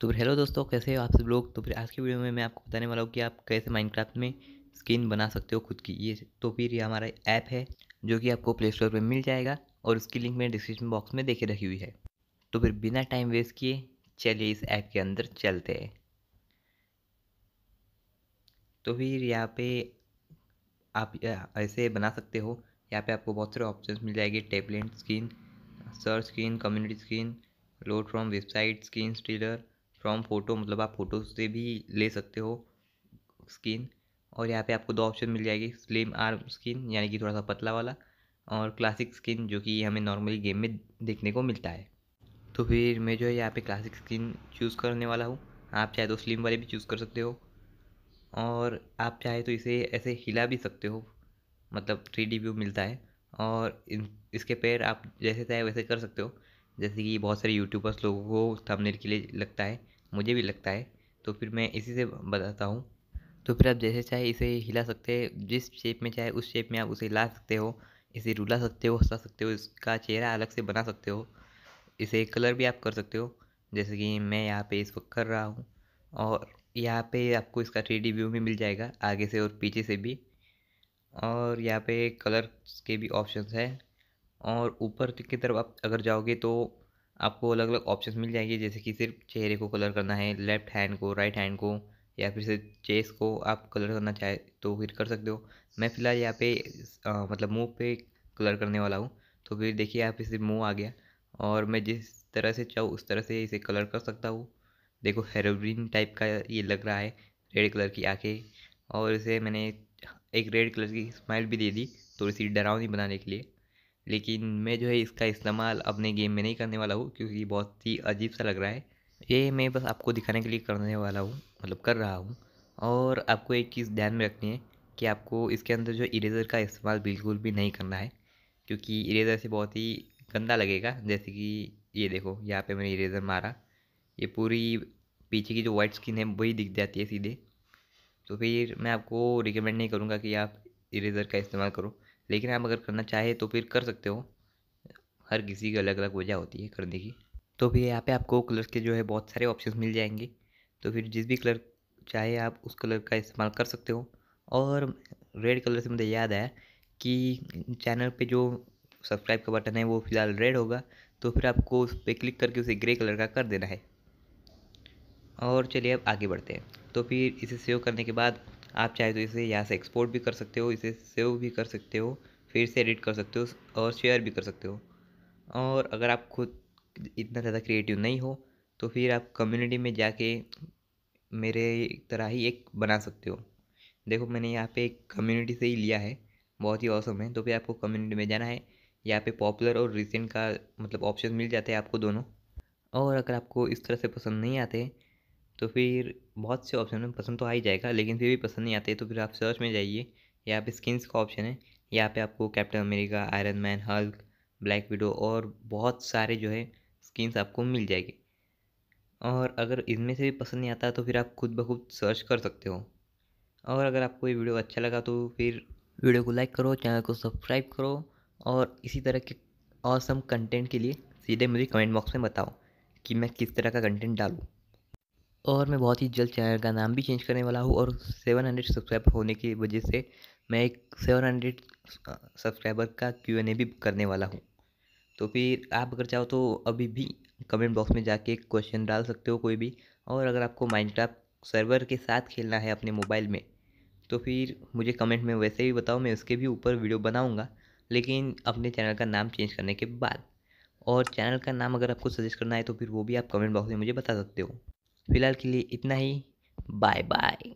तो फिर हेलो दोस्तों कैसे हो आप सब लोग तो फिर आज की वीडियो में मैं आपको बताने वाला हूँ कि आप कैसे माइनक्राफ्ट में स्किन बना सकते हो खुद की ये तो फिर ये हमारा ऐप है जो कि आपको प्ले स्टोर पर मिल जाएगा और उसकी लिंक मैंने डिस्क्रिप्शन बॉक्स में देखे रखी हुई है तो फिर बिना टाइम वेस्ट किए चलिए इस ऐप के अंदर चलते हैं तो फिर यहाँ पे आप ऐसे बना सकते हो यहाँ पे आपको बहुत सारे ऑप्शंस मिल जाएंगे tablet screen search screen community screen load from website screen stealer from photo मतलब आप फ़ोटो से भी ले सकते हो स्किन और यहाँ पे आपको दो ऑप्शन मिल जाएगी स्लिम आर्म स्किन यानी कि थोड़ा सा पतला वाला और क्लासिक स्किन जो कि हमें नॉर्मली गेम में देखने को मिलता है तो फिर मैं जो है यहाँ पे क्लासिक स्किन चूज़ करने वाला हूँ आप चाहे तो स्लिम वाले भी चूज़ कर सकते हो और आप चाहे तो इसे ऐसे हिला भी सकते हो मतलब थ्री डी व्यू मिलता है और इसके पैर आप जैसे चाहे वैसे कर सकते हो जैसे कि बहुत सारे यूट्यूबर्स लोगों को थंबनेल के लिए लगता है मुझे भी लगता है तो फिर मैं इसी से बताता हूँ तो फिर आप जैसे चाहे इसे हिला सकते हैं जिस शेप में चाहे उस शेप में आप उसे हिला सकते हो इसे रुला सकते हो हंसा सकते हो इसका चेहरा अलग से बना सकते हो इसे कलर भी आप कर सकते हो जैसे कि मैं यहाँ पे इस वक्त कर रहा हूँ और यहाँ पे आपको इसका थ्री व्यू भी मिल जाएगा आगे से और पीछे से भी और यहाँ पे कलर के भी ऑप्शंस हैं और ऊपर की तरफ आप अगर जाओगे तो आपको अलग अलग ऑप्शन मिल जाएंगे जैसे कि सिर्फ चेहरे को कलर करना है लेफ्ट हैंड को राइट हैंड को या फिर सिर्फ चेस को आप कलर करना चाहे तो फिर कर सकते हो मैं फ़िलहाल यहाँ पे आ, मतलब मुंह पे कलर करने वाला हूँ तो फिर देखिए यहाँ पे सिर्फ मुंह आ गया और मैं जिस तरह से चाहूँ उस तरह से इसे कलर कर सकता हूँ देखो हेरोब्रिन टाइप का ये लग रहा है रेड कलर की आँखें और इसे मैंने एक रेड कलर की स्माइल भी दे दी थोड़ी सी डरावनी बनाने के लिए लेकिन मैं जो है इसका इस्तेमाल अपने गेम में नहीं करने वाला हूँ क्योंकि बहुत ही अजीब सा लग रहा है ये मैं बस आपको दिखाने के लिए करने वाला हूँ मतलब कर रहा हूँ और आपको एक चीज़ ध्यान में रखनी है कि आपको इसके अंदर जो इरेज़र का इस्तेमाल बिल्कुल भी नहीं करना है क्योंकि इरेज़र से बहुत ही गंदा लगेगा जैसे कि ये देखो यहाँ पे मैंने इरेज़र मारा ये पूरी पीछे की जो वाइट स्किन है वही दिख जाती है सीधे तो फिर मैं आपको रिकमेंड नहीं करूँगा कि आप इरेज़र का इस्तेमाल करो लेकिन आप अगर करना चाहे तो फिर कर सकते हो हर किसी की अलग अलग वजह होती है करने की तो फिर यहाँ पे आपको कलर्स के जो है बहुत सारे ऑप्शन मिल जाएंगे तो फिर जिस भी कलर चाहे आप उस कलर का इस्तेमाल कर सकते हो और रेड कलर से मुझे याद आया कि चैनल पे जो सब्सक्राइब का बटन है वो फ़िलहाल रेड होगा तो फिर आपको उस पर क्लिक करके उसे ग्रे कलर का कर देना है और चलिए अब आगे बढ़ते हैं तो फिर इसे सेव करने के बाद आप चाहे तो इसे यहाँ से एक्सपोर्ट भी कर सकते हो इसे सेव भी कर सकते हो फिर से एडिट कर सकते हो और शेयर भी कर सकते हो और अगर आप खुद इतना ज़्यादा क्रिएटिव नहीं हो तो फिर आप कम्युनिटी में जाके मेरे तरह ही एक बना सकते हो देखो मैंने यहाँ पे एक कम्युनिटी से ही लिया है बहुत ही औसम है तो फिर आपको कम्युनिटी में जाना है यहाँ पे पॉपुलर और रिसेंट का मतलब ऑप्शन मिल जाते हैं आपको दोनों और अगर आपको इस तरह से पसंद नहीं आते तो फिर बहुत से ऑप्शन में पसंद तो आ ही जाएगा लेकिन फिर भी पसंद नहीं आते तो फिर आप सर्च में जाइए यहाँ पे स्किन्स का ऑप्शन है यहाँ पे आपको Captain America Iron Man Hulk Black Widow और बहुत सारे जो है स्किन्स आपको मिल जाएगी और अगर इनमें से भी पसंद नहीं आता तो फिर आप खुद ब खुद सर्च कर सकते हो और अगर आपको ये वीडियो अच्छा लगा तो फिर वीडियो को लाइक करो चैनल को सब्सक्राइब करो और इसी तरह के औसम कंटेंट के लिए सीधे मुझे कमेंट बॉक्स में बताओ कि मैं किस तरह का कंटेंट डालूँ और मैं बहुत ही जल्द चैनल का नाम भी चेंज करने वाला हूँ और सेवन हंड्रेड सब्सक्राइबर होने की वजह से मैं एक सेवन हंड्रेड सब्सक्राइबर का क्यू एन ए भी करने वाला हूँ तो फिर आप अगर चाहो तो अभी भी कमेंट बॉक्स में जाके क्वेश्चन डाल सकते हो कोई भी और अगर आपको माइंड सर्वर के साथ खेलना है अपने मोबाइल में तो फिर मुझे कमेंट में वैसे भी बताओ मैं उसके भी ऊपर वीडियो बनाऊँगा लेकिन अपने चैनल का नाम चेंज करने के बाद और चैनल का नाम अगर आपको सजेस्ट करना है तो फिर वो भी आप कमेंट बॉक्स में मुझे बता सकते हो फिलहाल के लिए इतना ही बाय बाय